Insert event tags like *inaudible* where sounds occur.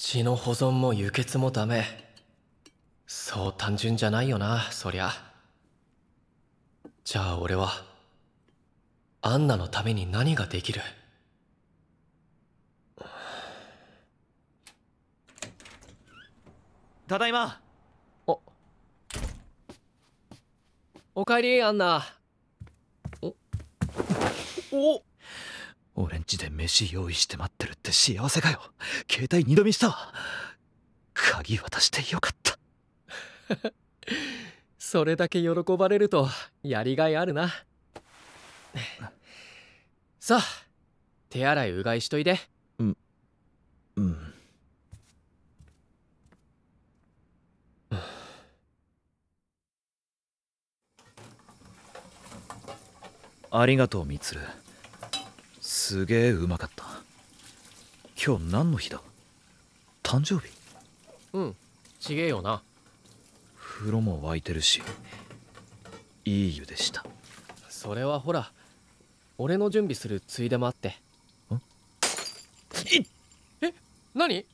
血の保存も輸血もダメそう単純じゃないよなそりゃじゃあ俺はアンナのために何ができるただいまおおかえりアンナおお俺んちで飯用意して待ってるって幸せかよ携帯二度見したわ鍵渡してよかった *laughs* それだけ喜ばれるとやりがいあるなさあ手洗いうがいしといでうんうん *sighs* ありがとうみつるすげえうまかった今日何の日だ誕生日うんちげえよな風呂も沸いてるしいい湯でしたそれはほら俺の準備するついでもあってんえ何